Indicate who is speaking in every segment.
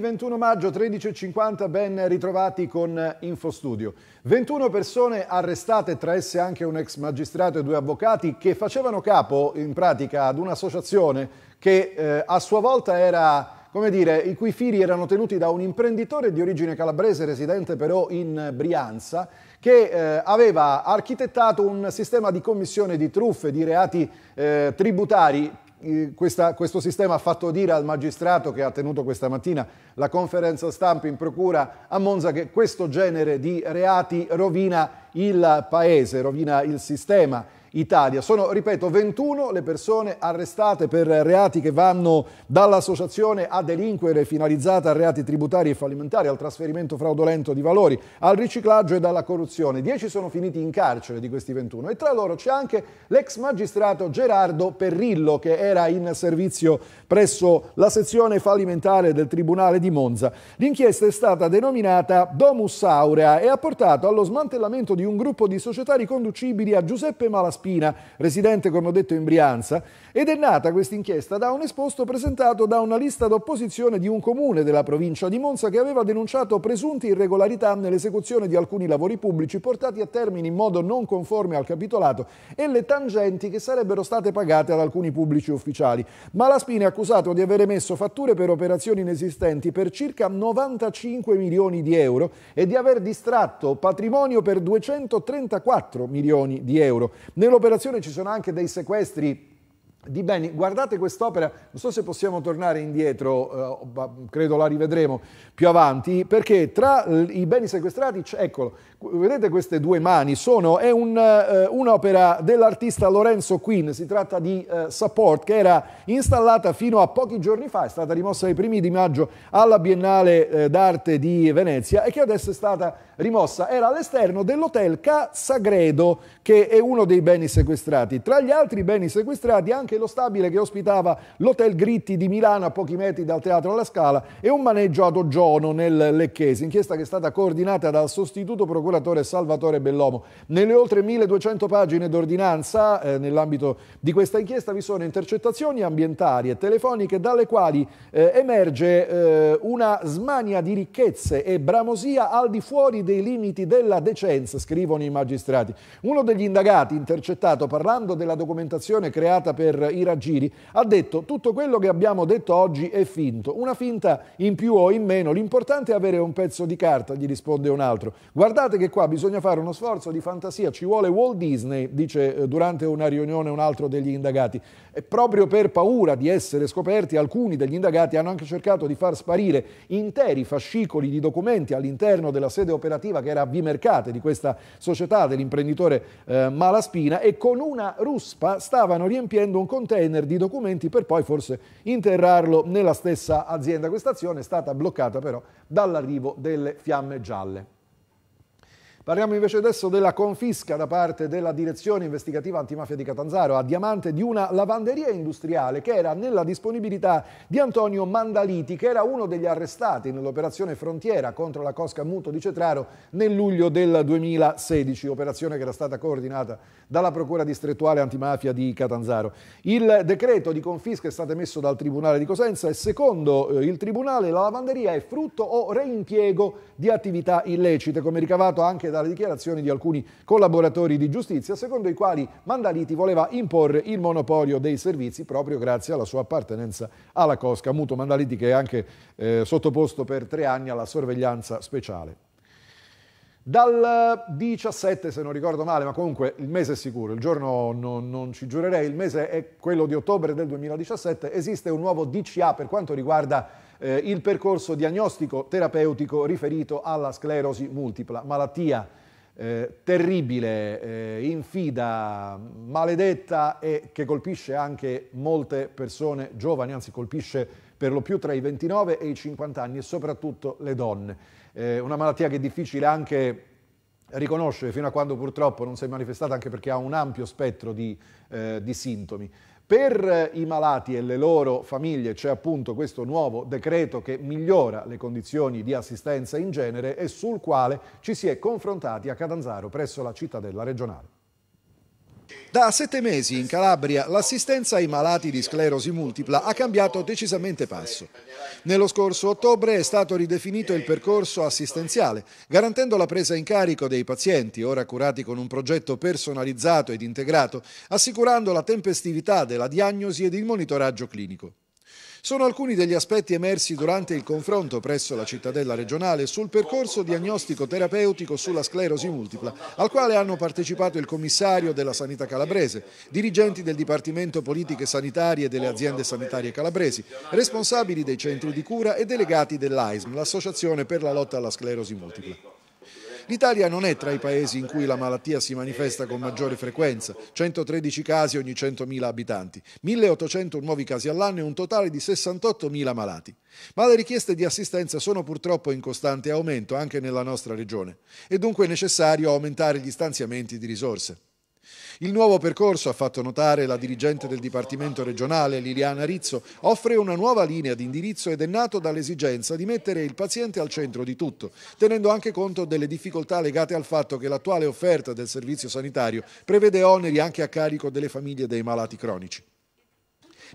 Speaker 1: 21 maggio 13.50 ben ritrovati con Infostudio. 21 persone arrestate, tra esse anche un ex magistrato e due avvocati che facevano capo in pratica ad un'associazione che eh, a sua volta era come dire, i cui fili erano tenuti da un imprenditore di origine calabrese residente però in Brianza che eh, aveva architettato un sistema di commissione di truffe, di reati eh, tributari eh, questa, questo sistema ha fatto dire al magistrato che ha tenuto questa mattina la conferenza stampa in procura a Monza che questo genere di reati rovina il paese, rovina il sistema Italia. Sono, ripeto, 21 le persone arrestate per reati che vanno dall'associazione a delinquere finalizzata a reati tributari e fallimentari, al trasferimento fraudolento di valori, al riciclaggio e alla corruzione. 10 sono finiti in carcere di questi 21 e tra loro c'è anche l'ex magistrato Gerardo Perrillo che era in servizio presso la sezione fallimentare del Tribunale di Monza. L'inchiesta è stata denominata Domus Aurea e ha portato allo smantellamento di un gruppo di società riconducibili a Giuseppe Malaspina Spina, residente, come ho detto, in Brianza, ed è nata questa inchiesta da un esposto presentato da una lista d'opposizione di un comune della provincia di Monza che aveva denunciato presunte irregolarità nell'esecuzione di alcuni lavori pubblici portati a termine in modo non conforme al capitolato e le tangenti che sarebbero state pagate ad alcuni pubblici ufficiali. Ma la Spina è accusato di aver emesso fatture per operazioni inesistenti per circa 95 milioni di euro e di aver distratto patrimonio per 234 milioni di euro. Nello nell'operazione ci sono anche dei sequestri di beni. Guardate quest'opera, non so se possiamo tornare indietro, eh, credo la rivedremo più avanti, perché tra i beni sequestrati, eccolo, vedete queste due mani, sono, è eh, un'opera eh, un dell'artista Lorenzo Quinn, si tratta di eh, Support, che era installata fino a pochi giorni fa, è stata rimossa ai primi di maggio alla Biennale eh, d'Arte di Venezia e che adesso è stata rimossa era all'esterno dell'hotel Ca Sagredo, che è uno dei beni sequestrati. Tra gli altri beni sequestrati anche lo stabile che ospitava l'hotel Gritti di Milano a pochi metri dal Teatro alla Scala e un maneggio ad Ogiono nel Lecchese, inchiesta che è stata coordinata dal sostituto procuratore Salvatore Bellomo. Nelle oltre 1200 pagine d'ordinanza eh, nell'ambito di questa inchiesta vi sono intercettazioni ambientali e telefoniche dalle quali eh, emerge eh, una smania di ricchezze e bramosia al di fuori dei limiti della decenza, scrivono i magistrati. Uno degli indagati intercettato parlando della documentazione creata per i raggiri ha detto tutto quello che abbiamo detto oggi è finto, una finta in più o in meno, l'importante è avere un pezzo di carta, gli risponde un altro. Guardate che qua bisogna fare uno sforzo di fantasia, ci vuole Walt Disney, dice eh, durante una riunione un altro degli indagati. E proprio per paura di essere scoperti, alcuni degli indagati hanno anche cercato di far sparire interi fascicoli di documenti all'interno della sede operativa cooperativa che era a Vimercate di questa società dell'imprenditore eh, Malaspina e con una ruspa stavano riempiendo un container di documenti per poi forse interrarlo nella stessa azienda. Questa azione è stata bloccata però dall'arrivo delle fiamme gialle. Parliamo invece adesso della confisca da parte della direzione investigativa antimafia di Catanzaro a Diamante di una lavanderia industriale che era nella disponibilità di Antonio Mandaliti, che era uno degli arrestati nell'operazione Frontiera contro la Cosca Muto di Cetraro nel luglio del 2016, operazione che era stata coordinata dalla Procura distrettuale antimafia di Catanzaro. Il decreto di confisca è stato emesso dal Tribunale di Cosenza e secondo eh, il Tribunale la lavanderia è frutto o reimpiego di attività illecite, come ricavato anche da dalle dichiarazioni di alcuni collaboratori di giustizia, secondo i quali Mandaliti voleva imporre il monopolio dei servizi proprio grazie alla sua appartenenza alla Cosca. Muto Mandaliti che è anche eh, sottoposto per tre anni alla sorveglianza speciale. Dal 17, se non ricordo male, ma comunque il mese è sicuro, il giorno non, non, ci giurerei, il mese è quello di ottobre del 2017, esiste un nuovo DCA per quanto riguarda eh, il percorso diagnostico-terapeutico riferito alla sclerosi multipla, malattia eh, terribile, eh, infida, maledetta e che colpisce anche molte persone giovani, anzi colpisce per lo più tra i 29 e i 50 anni e soprattutto le donne eh, una malattia che è difficile anche riconoscere fino a quando purtroppo non si è manifestata anche perché ha un ampio spettro di, eh, di sintomi. Per eh, i malati e le loro famiglie c'è appunto questo nuovo decreto che migliora le condizioni di assistenza in genere e sul quale ci si è confrontati a Catanzaro presso la cittadella regionale. Da sette mesi in Calabria l'assistenza ai malati di sclerosi multipla ha cambiato decisamente passo. Nello scorso ottobre è stato ridefinito il percorso assistenziale, garantendo la presa in carico dei pazienti, ora curati con un progetto personalizzato ed integrato, assicurando la tempestività della diagnosi ed il monitoraggio clinico. Sono alcuni degli aspetti emersi durante il confronto presso la cittadella regionale sul percorso diagnostico-terapeutico sulla sclerosi multipla, al quale hanno partecipato il commissario della sanità calabrese, dirigenti del Dipartimento Politiche Sanitarie delle aziende sanitarie calabresi, responsabili dei centri di cura e delegati dell'AISM, l'Associazione per la lotta alla sclerosi multipla. L'Italia non è tra i paesi in cui la malattia si manifesta con maggiore frequenza, 113 casi ogni 100.000 abitanti, 1.800 nuovi casi all'anno e un totale di 68.000 malati. Ma le richieste di assistenza sono purtroppo in costante aumento anche nella nostra regione e dunque è necessario aumentare gli stanziamenti di risorse. Il nuovo percorso, ha fatto notare la dirigente del Dipartimento regionale Liliana Rizzo, offre una nuova linea di indirizzo ed è nato dall'esigenza di mettere il paziente al centro di tutto, tenendo anche conto delle difficoltà legate al fatto che l'attuale offerta del servizio sanitario prevede oneri anche a carico delle famiglie dei malati cronici.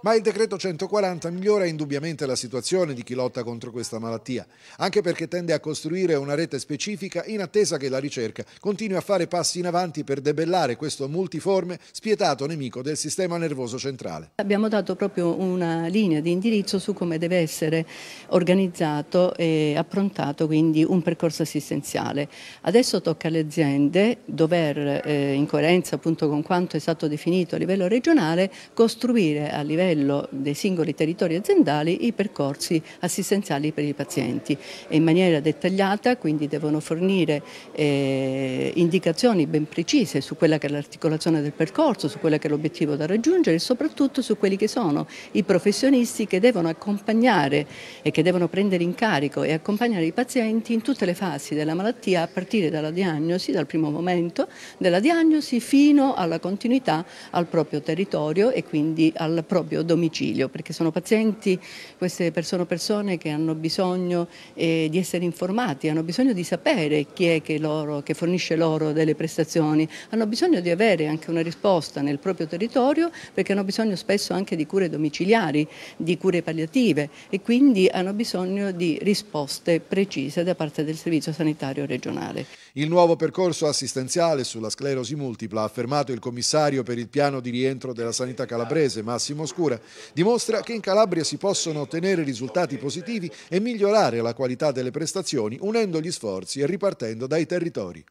Speaker 1: Ma il decreto 140 migliora indubbiamente la situazione di chi lotta contro questa malattia, anche perché tende a costruire una rete specifica in attesa che la ricerca continui a fare passi in avanti per debellare questo multiforme, spietato nemico del sistema nervoso centrale.
Speaker 2: Abbiamo dato proprio una linea di indirizzo su come deve essere organizzato e approntato quindi un percorso assistenziale. Adesso tocca alle aziende dover, eh, in coerenza appunto con quanto è stato definito a livello regionale, costruire a livello livello dei singoli territori aziendali i percorsi assistenziali per i pazienti e in maniera dettagliata quindi devono fornire eh, indicazioni ben precise su quella che è l'articolazione del percorso, su quella che è l'obiettivo da raggiungere e soprattutto su quelli che sono i professionisti che devono accompagnare e che devono prendere in carico e accompagnare i pazienti in tutte le fasi della malattia a partire dalla diagnosi, dal primo momento della diagnosi fino alla continuità al proprio territorio e quindi al proprio proprio domicilio, perché sono pazienti, queste sono persone che hanno bisogno eh, di essere informati, hanno bisogno di sapere chi è che, loro, che fornisce loro delle prestazioni, hanno bisogno di avere anche una risposta nel proprio territorio perché hanno bisogno spesso anche di cure domiciliari, di cure palliative e quindi hanno bisogno di risposte precise da parte del Servizio Sanitario Regionale.
Speaker 1: Il nuovo percorso assistenziale sulla sclerosi multipla, ha affermato il commissario per il piano di rientro della sanità calabrese Massimo Scura, dimostra che in Calabria si possono ottenere risultati positivi e migliorare la qualità delle prestazioni unendo gli sforzi e ripartendo dai territori.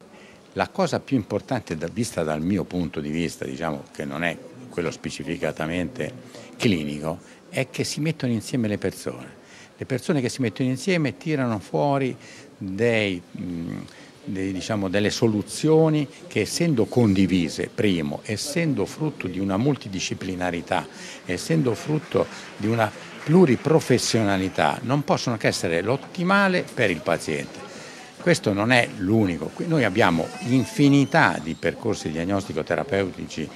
Speaker 3: La cosa più importante da, vista dal mio punto di vista, diciamo che non è quello specificatamente clinico, è che si mettono insieme le persone. Le persone che si mettono insieme tirano fuori dei... Mh, mm, dei, diciamo, delle soluzioni che essendo condivise, primo, essendo frutto di una multidisciplinarità, essendo frutto di una pluriprofessionalità, non possono che essere l'ottimale per il paziente. Questo non è l'unico, noi abbiamo infinità di percorsi diagnostico-terapeutici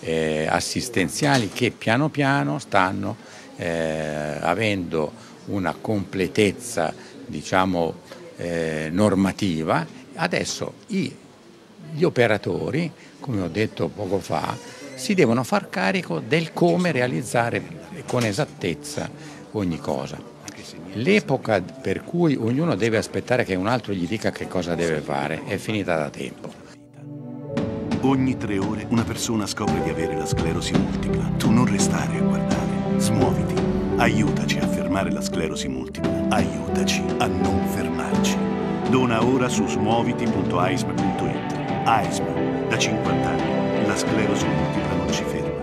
Speaker 3: eh, assistenziali che piano piano stanno eh, avendo una completezza diciamo, eh, normativa Adesso gli operatori, come ho detto poco fa, si devono far carico del come realizzare con esattezza ogni cosa. L'epoca per cui ognuno deve aspettare che un altro gli dica che cosa deve fare è finita da tempo. Ogni tre ore una persona
Speaker 1: scopre di avere la sclerosi multipla. Tu non restare a guardare, smuoviti. Aiutaci a fermare la sclerosi multipla. Aiutaci a non fermarci. Dona
Speaker 4: ora su smuoviti.aism.it. AISM, da 50 anni, la sclerosi multipla non ci ferma.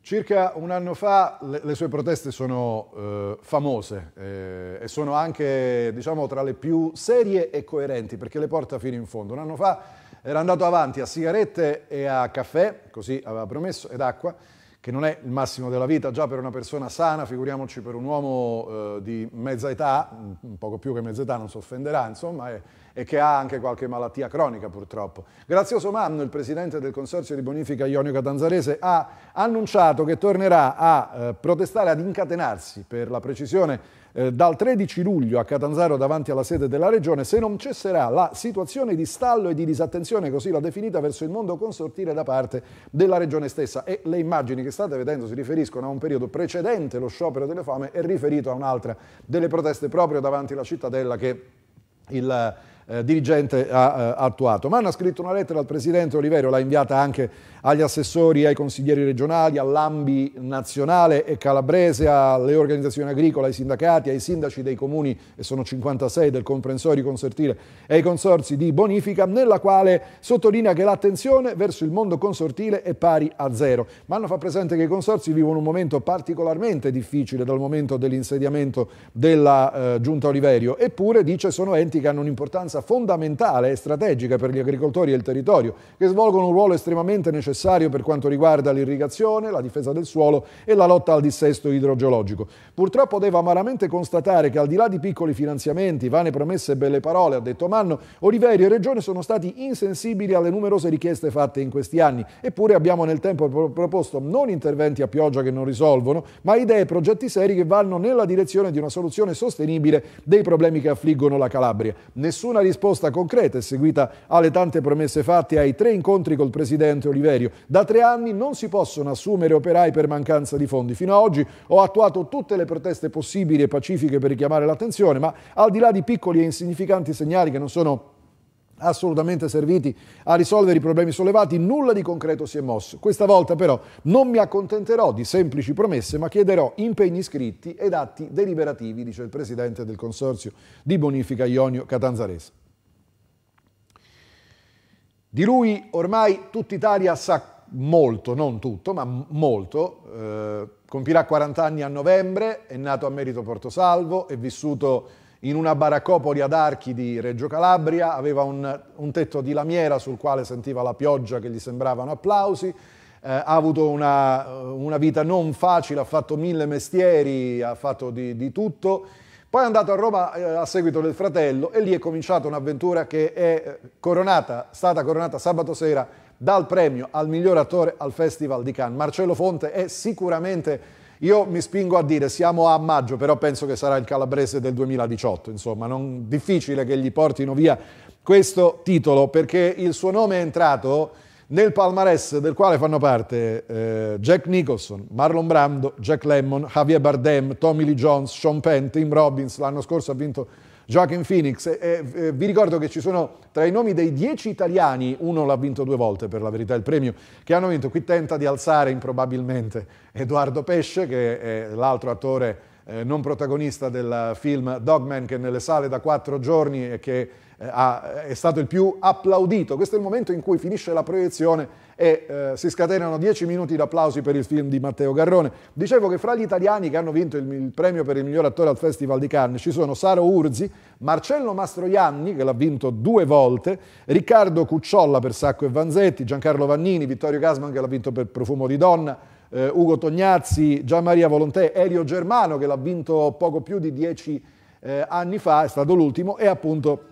Speaker 1: Circa un anno fa le, le sue proteste sono eh, famose eh, e sono anche diciamo, tra le più serie e coerenti perché le porta fino in fondo. Un anno fa era andato avanti a sigarette e a caffè, così aveva promesso, ed acqua, che non è il massimo della vita già per una persona sana, figuriamoci per un uomo eh, di mezza età, poco più che mezza età, non si offenderà, insomma, e, e che ha anche qualche malattia cronica purtroppo. Grazioso Manno, il presidente del Consorzio di Bonifica Ionica Tanzarese, ha annunciato che tornerà a eh, protestare, ad incatenarsi per la precisione eh, dal 13 luglio a Catanzaro davanti alla sede della Regione se non cesserà la situazione di stallo e di disattenzione, così l'ha definita, verso il mondo consortile da parte della Regione stessa. E le immagini che state vedendo si riferiscono a un periodo precedente lo sciopero delle fame e riferito a un'altra delle proteste proprio davanti alla cittadella che il eh, dirigente ha eh, attuato. Manno ha scritto una lettera al Presidente Oliverio, l'ha inviata anche agli assessori, ai consiglieri regionali, all'Ambi nazionale e calabrese, alle organizzazioni agricole, ai sindacati, ai sindaci dei comuni, e sono 56 del comprensorio consortile, e ai consorsi di bonifica, nella quale sottolinea che l'attenzione verso il mondo consortile è pari a zero. Manno fa presente che i consorsi vivono un momento particolarmente difficile dal momento dell'insediamento della eh, Giunta Oliverio, eppure dice sono enti che hanno un'importanza massa fondamentale e strategica per gli agricoltori e il territorio, che svolgono un ruolo estremamente necessario per quanto riguarda l'irrigazione, la difesa del suolo e la lotta al dissesto idrogeologico. Purtroppo devo amaramente constatare che al di là di piccoli finanziamenti, vane promesse e belle parole, ha detto Manno, Oliverio e Regione sono stati insensibili alle numerose richieste fatte in questi anni, eppure abbiamo nel tempo proposto non interventi a pioggia che non risolvono, ma idee e progetti seri che vanno nella direzione di una soluzione sostenibile dei problemi che affliggono la Calabria. Nessuna risposta concreta è seguita alle tante promesse fatte ai tre incontri col presidente Oliverio. Da tre anni non si possono assumere operai per mancanza di fondi. Fino ad oggi ho attuato tutte le proteste possibili e pacifiche per richiamare l'attenzione, ma al di là di piccoli e insignificanti segnali che non sono assolutamente serviti a risolvere i problemi sollevati, nulla di concreto si è mosso. Questa volta però non mi accontenterò di semplici promesse, ma chiederò impegni scritti ed atti deliberativi, dice il presidente del consorzio di bonifica Ionio Catanzarese. Di lui ormai tutta Italia sa molto, non tutto, ma molto. Eh, compirà 40 anni a novembre, è nato a Merito Portosalvo, è vissuto in una baraccopoli ad archi di Reggio Calabria, aveva un, un, tetto di lamiera sul quale sentiva la pioggia che gli sembravano applausi, eh, ha avuto una, eh, una, vita non facile, ha fatto mille mestieri, ha fatto di, di tutto, poi è andato a Roma eh, a seguito del fratello e lì è cominciata un'avventura che è eh, coronata, stata coronata sabato sera dal premio al miglior attore al Festival di Cannes. Marcello Fonte è sicuramente io mi spingo a dire siamo a maggio, però penso che sarà il calabrese del 2018, insomma, non difficile che gli portino via questo titolo perché il suo nome è entrato nel palmarès del quale fanno parte eh, Jack Nicholson, Marlon Brando, Jack Lemmon, Javier Bardem, Tommy Lee Jones, Sean Penn, Tim Robbins, l'anno scorso ha vinto Joaquin Phoenix. E, e, vi ricordo che ci sono tra i nomi dei dieci italiani, uno l'ha vinto due volte per la verità il premio, che hanno vinto. Qui tenta di alzare improbabilmente Edoardo Pesce, che è l'altro attore eh, non protagonista del film Dogman che nelle sale da quattro giorni e che eh, ha, è stato il più applaudito. Questo è il momento in cui finisce la proiezione e eh, si scatenano dieci minuti di applausi per il film di Matteo Garrone. Dicevo che fra gli italiani che hanno vinto il, il premio per il miglior attore al Festival di Cannes ci sono Saro Urzi, Marcello Mastroianni che l'ha vinto due volte, Riccardo Cucciolla per Sacco e Vanzetti, Giancarlo Vannini, Vittorio Gasman che l'ha vinto per Profumo di Donna, eh, Ugo Tognazzi, Gian Maria Volontè, Elio Germano che l'ha vinto poco più di dieci eh, anni fa, è stato l'ultimo, e appunto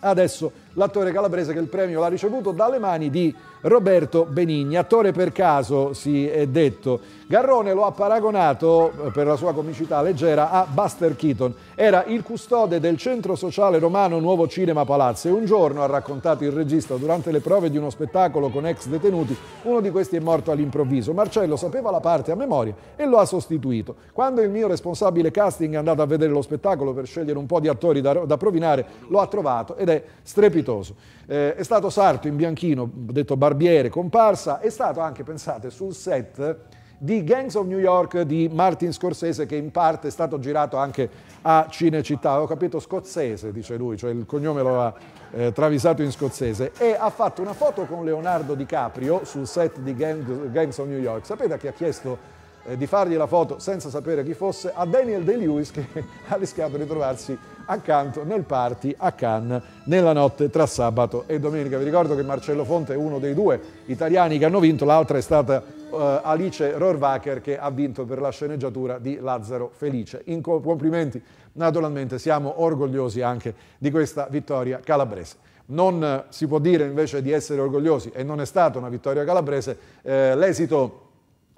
Speaker 1: adesso l'attore calabrese che il premio l'ha ricevuto dalle mani di Roberto Benigni, attore per caso si è detto. Garrone lo ha paragonato, eh, per la sua comicità leggera, a Buster Keaton. Era il custode del centro sociale romano Nuovo Cinema Palazzo e un giorno, ha raccontato il regista, durante le prove di uno spettacolo con ex detenuti, uno di questi è morto all'improvviso. Marcello sapeva la parte a memoria e lo ha sostituito. Quando il mio responsabile casting è andato a vedere lo spettacolo per scegliere un po' di attori da, da provinare, lo ha trovato ed è strepitoso. Eh, è stato sarto in bianchino, detto Barcelona, barbiere comparsa, è stato anche, pensate, sul set di Gangs of New York di Martin Scorsese che in parte è stato girato anche a Cinecittà, ho capito scozzese dice lui, cioè il cognome lo ha eh, travisato in scozzese e ha fatto una foto con Leonardo DiCaprio sul set di Gangs of New York. Sapete a chi ha chiesto eh, di fargli la foto senza sapere chi fosse, a Daniel Day-Lewis che ha rischiato di trovarsi accanto nel party a Cannes nella notte tra sabato e domenica. Vi ricordo che Marcello Fonte è uno dei due italiani che hanno vinto, l'altra è stata eh, Alice Rohrwacher che ha vinto per la sceneggiatura di Lazzaro Felice. In complimenti, naturalmente siamo orgogliosi anche di questa vittoria calabrese. Non eh, si può dire invece di essere orgogliosi, e non è stata una vittoria calabrese, eh, l'esito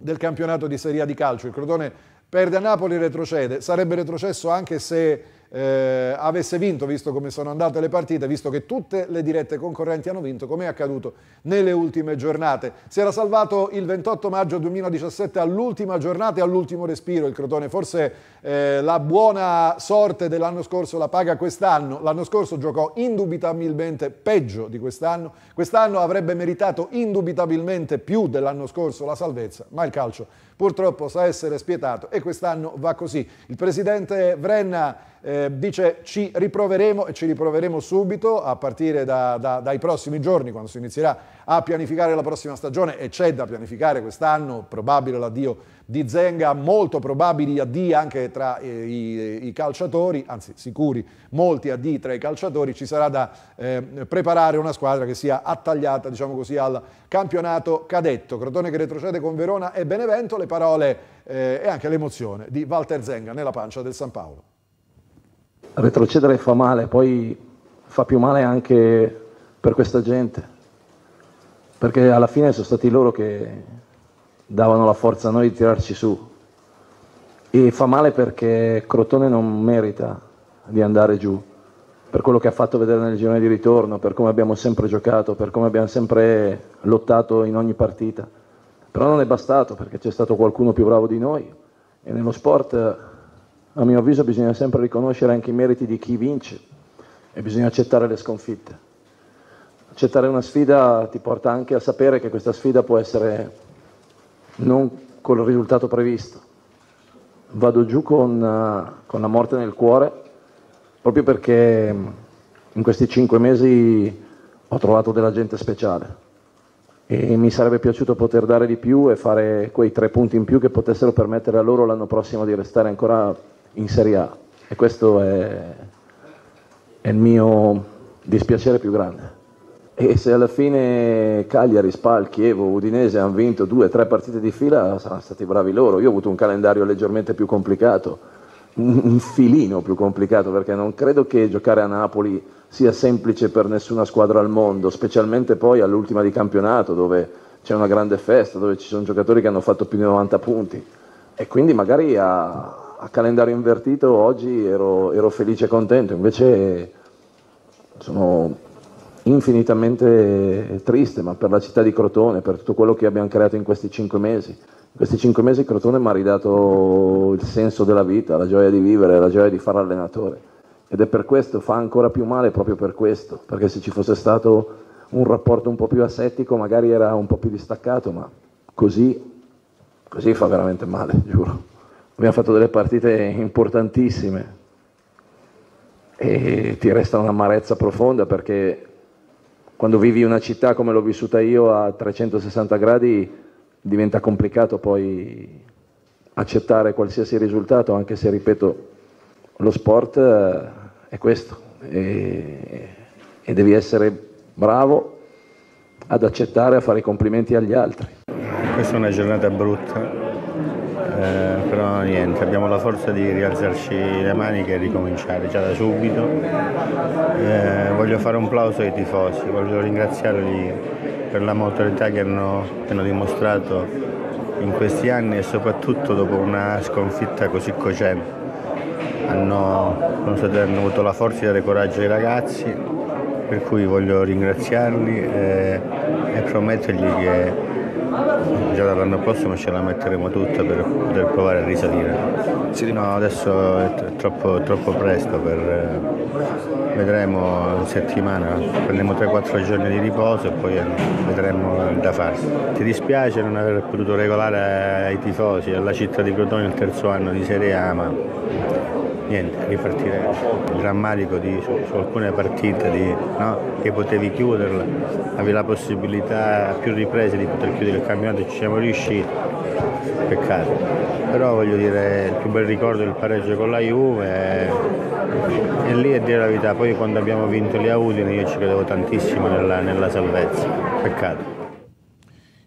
Speaker 1: del campionato di Serie A di calcio. Il Crotone perde a Napoli e retrocede. Sarebbe retrocesso anche se eh, avesse vinto, visto come sono andate le partite, visto che tutte le dirette concorrenti hanno vinto, come è accaduto nelle ultime giornate. Si era salvato il 28 maggio 2017 all'ultima giornata e all'ultimo respiro il Crotone, forse eh, la buona sorte dell'anno scorso la paga quest'anno, l'anno scorso giocò indubitabilmente peggio di quest'anno, quest'anno avrebbe meritato indubitabilmente più dell'anno scorso la salvezza, ma il calcio purtroppo sa essere spietato e quest'anno va così. Il presidente Vrenna eh, eh, dice ci riproveremo e ci riproveremo subito a partire da, da, dai prossimi giorni quando si inizierà a pianificare la prossima stagione e c'è da pianificare quest'anno, probabile l'addio di Zenga, molto probabili addii anche tra eh, i, i, calciatori, anzi sicuri molti addii tra i calciatori, ci sarà da eh, preparare una squadra che sia attagliata diciamo così, al campionato cadetto. Crotone che retrocede con Verona e Benevento, le parole eh, e anche l'emozione di Walter Zenga nella pancia del San Paolo
Speaker 5: retrocedere fa male, poi fa più male anche per questa gente, perché alla fine sono stati loro che davano la forza a noi di tirarci su e fa male perché Crotone non merita di andare giù per quello che ha fatto vedere nel girone di ritorno, per come abbiamo sempre giocato, per come abbiamo sempre lottato in ogni partita. Però non è bastato perché c'è stato qualcuno più bravo di noi e nello sport a mio avviso bisogna sempre riconoscere anche i meriti di chi vince e bisogna accettare le sconfitte. Accettare una sfida ti porta anche a sapere che questa sfida può essere non col risultato previsto. Vado giù con, eh, con la morte nel cuore proprio perché in questi cinque mesi ho trovato della gente speciale e mi sarebbe piaciuto poter dare di più e fare quei tre punti in più che potessero permettere a loro l'anno prossimo di restare ancora in Serie A e questo è, è il mio dispiacere più grande. E se alla fine Cagliari, Spal, Chievo, Udinese hanno vinto due o tre partite di fila, saranno stati bravi loro. Io ho avuto un calendario leggermente più complicato, un filino più complicato, perché non credo che giocare a Napoli sia semplice per nessuna squadra al mondo, specialmente poi all'ultima di campionato dove c'è una grande festa, dove ci sono giocatori che hanno fatto più di 90 punti. E quindi magari a, a calendario invertito oggi ero, ero felice e contento, invece sono infinitamente triste, ma per la città di Crotone, per tutto quello che abbiamo creato in questi cinque mesi. In questi cinque mesi Crotone mi ha ridato il senso della vita, la gioia di vivere, la gioia di fare allenatore. Ed è per questo, fa ancora più male proprio per questo, perché se ci fosse stato un rapporto un po' più asettico magari era un po' più distaccato, ma così, così fa veramente male, giuro abbiamo fatto delle partite importantissime e ti resta un'amarezza profonda perché quando vivi una città come l'ho vissuta io a 360 gradi diventa complicato poi accettare qualsiasi risultato anche se ripeto lo sport eh, è questo e, e devi essere bravo ad accettare a fare i complimenti agli altri questa è una giornata brutta eh, però
Speaker 4: niente, abbiamo la forza di rialzarci le maniche e ricominciare già da subito. Eh, voglio fare un plauso ai tifosi, voglio ringraziarli per la motorità che hanno, che hanno dimostrato in questi anni e soprattutto dopo una sconfitta così cocente. Hanno, hanno avuto la forza di dare coraggio ai ragazzi, per cui voglio ringraziarli e, eh, e promettergli che già dall'anno prossimo ce la metteremo tutta per poter provare a risalire. Sì, No, adesso è troppo, troppo presto, per, eh, vedremo in settimana, prendiamo 3-4 giorni di riposo e poi eh, vedremo da farsi. Ti dispiace non aver potuto regolare ai eh, tifosi, alla città di Crotone il terzo anno di Serie A, ma niente, ripartire il rammarico di, su, su, alcune partite di, no, che potevi chiuderla, avevi la possibilità a più riprese di poter chiudere il campionato e ci siamo riusciti, peccato. Però voglio dire, il più bel ricordo è il pareggio con la Juve e, eh, e lì è dire la verità, poi quando abbiamo vinto le Udine io ci credevo tantissimo nella, nella salvezza, peccato.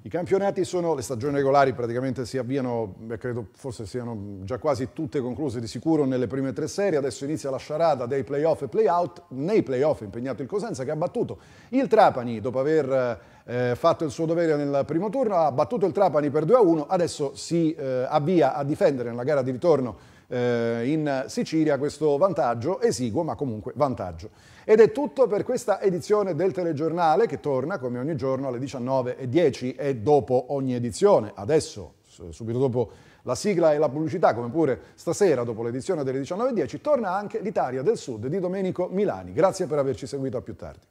Speaker 1: I campionati sono, le stagioni regolari praticamente si avviano, credo forse siano già quasi tutte concluse di sicuro nelle prime tre serie, adesso inizia la sciarada dei playoff e playout, nei playoff è impegnato il Cosenza che ha battuto il Trapani dopo aver eh, fatto il suo dovere nel primo turno, ha battuto il Trapani per 2-1, adesso si eh, avvia a difendere nella gara di ritorno eh, in Sicilia questo vantaggio, esiguo ma comunque vantaggio. Ed è tutto per questa edizione del telegiornale che torna come ogni giorno alle 19.10 e dopo ogni edizione. Adesso, subito dopo la sigla e la pubblicità, come pure stasera dopo l'edizione delle 19.10, torna anche l'Italia del Sud di Domenico Milani. Grazie per averci seguito a più tardi.